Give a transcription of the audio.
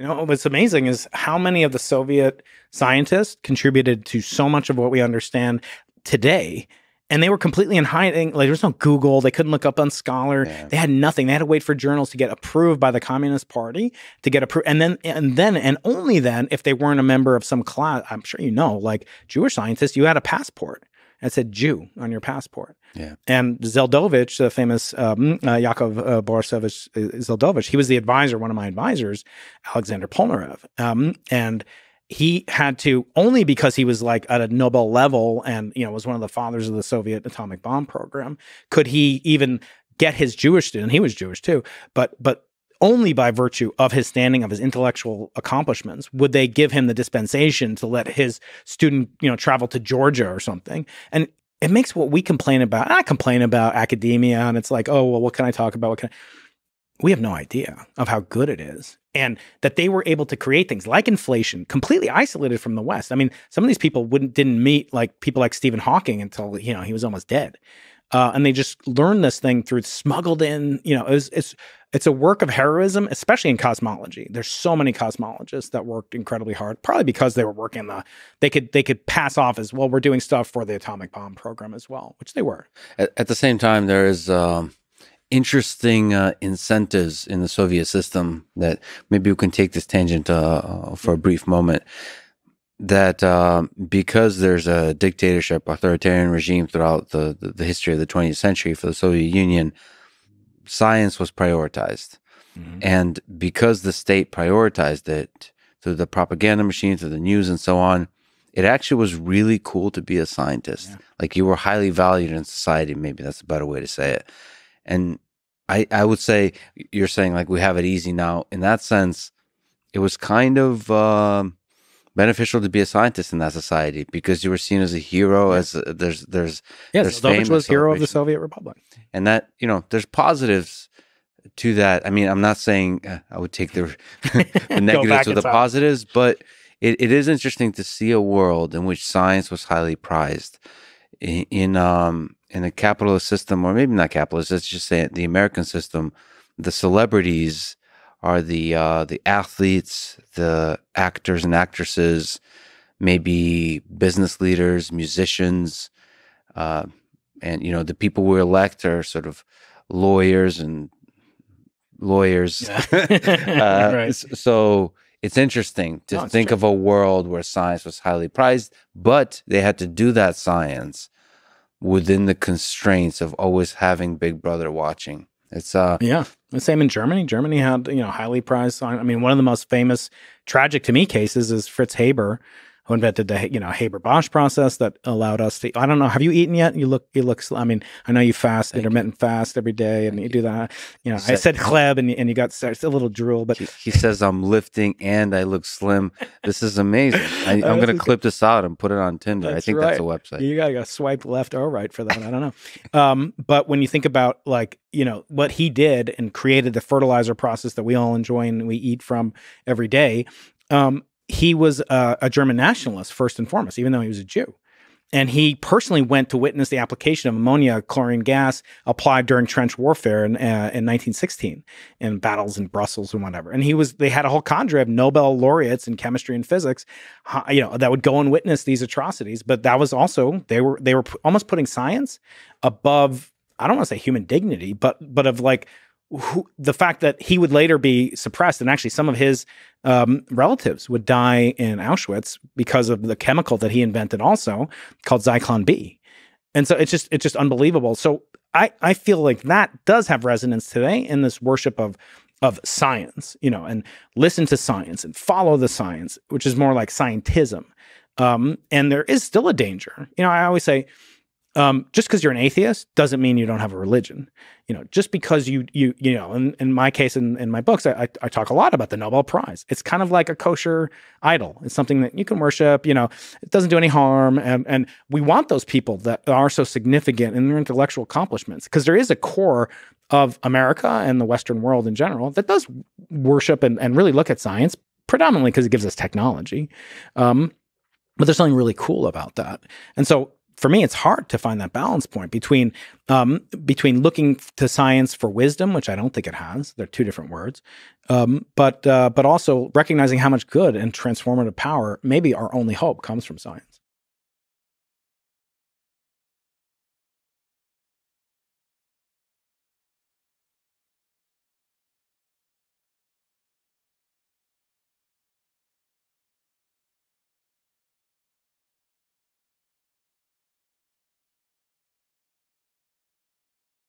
You know, what's amazing is how many of the Soviet scientists contributed to so much of what we understand today. And they were completely in hiding. Like, there was no Google. They couldn't look up on Scholar. Yeah. They had nothing. They had to wait for journals to get approved by the Communist Party to get approved. And then, and then, and only then, if they weren't a member of some class, I'm sure you know, like Jewish scientists, you had a passport. It said Jew on your passport. Yeah. And Zeldovich, the famous um, uh, Yakov uh, Borisovich uh, Zeldovich, he was the advisor, one of my advisors, Alexander Polnarev. Um, and he had to only because he was like at a Nobel level and you know was one of the fathers of the Soviet atomic bomb program could he even get his Jewish student he was Jewish too but but only by virtue of his standing of his intellectual accomplishments would they give him the dispensation to let his student you know travel to georgia or something and it makes what we complain about i complain about academia and it's like oh well what can i talk about what can I? we have no idea of how good it is and that they were able to create things like inflation completely isolated from the west i mean some of these people wouldn't didn't meet like people like stephen hawking until you know he was almost dead uh, and they just learn this thing through smuggled in, you know, it's, it's, it's a work of heroism, especially in cosmology. There's so many cosmologists that worked incredibly hard, probably because they were working the, they could, they could pass off as, well, we're doing stuff for the atomic bomb program as well, which they were. At, at the same time, there is, um, interesting uh, incentives in the Soviet system that maybe we can take this tangent uh, for a brief moment that uh, because there's a dictatorship, authoritarian regime throughout the, the, the, history of the 20th century for the Soviet Union, science was prioritized. Mm -hmm. And because the state prioritized it through the propaganda machine, through the news, and so on, it actually was really cool to be a scientist. Yeah. Like you were highly valued in society, maybe that's a better way to say it. And I, I would say you're saying like we have it easy now. In that sense, it was kind of. Uh, beneficial to be a scientist in that society because you were seen as a hero. Yeah. As a, uh, there's there's yes, there's Zelensky was hero of the Soviet Republic, and that you know there's positives to that. I mean, I'm not saying uh, I would take the, the negatives or the positives, but it, it is interesting to see a world in which science was highly prized in, in um in a capitalist system, or maybe not capitalist. Let's just say it, the American system. The celebrities are the uh, the athletes, the actors and actresses, maybe business leaders, musicians, uh, and you know the people we elect are sort of lawyers and lawyers. Yeah. uh, right. So it's interesting to no, think of a world where science was highly prized, but they had to do that science within the constraints of always having Big Brother watching. It's uh yeah. The same in Germany. Germany had you know highly prized. I mean, one of the most famous tragic to me cases is Fritz Haber, who invented the you know Haber Bosch process that allowed us to. I don't know. Have you eaten yet? You look. You look. I mean, I know you fast Thank intermittent you. fast every day, and you, you, do that. You know, said, I said Kleb, and you, and you got it's a little drool, but he, he, says I'm lifting and I look slim. This is amazing. I, am going to clip good. this out and put it on Tinder. That's I think right. that's a website. You got to swipe left or right for that. I don't know. um, but when you think about like you know what he did and created the fertilizer process that we all enjoy and we eat from every day um, he was a, uh, a German nationalist first and foremost, even though he was a Jew. And he personally went to witness the application of ammonia chlorine gas applied during trench warfare in, uh, in 1916 in battles in Brussels and whatever. And he was, they had a whole cadre of Nobel laureates in chemistry and physics, you know, that would go and witness these atrocities. But that was also, they were, they were almost putting science above, I don't want to say human dignity, but, but of like who, the fact that he would later be suppressed, and actually some of his um, relatives would die in Auschwitz because of the chemical that he invented, also called Zyklon B. And so it's just it's just unbelievable. So I I feel like that does have resonance today in this worship of of science, you know, and listen to science and follow the science, which is more like scientism. Um, and there is still a danger. You know, I always say um, just because you're an atheist doesn't mean you don't have a religion. You know, just because you you you know, in, in my case, in, in my books, I, I, I talk a lot about the Nobel Prize. It's kind of like a kosher idol. It's something that you can worship. You know, it doesn't do any harm, and and we want those people that are so significant in their intellectual accomplishments because there is a core of America and the Western world in general that does worship and and really look at science predominantly because it gives us technology. Um, but there's something really cool about that. And so for me, it's hard to find that balance point between um, between looking to science for wisdom, which I don't think it has. They're two different words, um, but uh, but also recognizing how much good and transformative power maybe our only hope comes from science.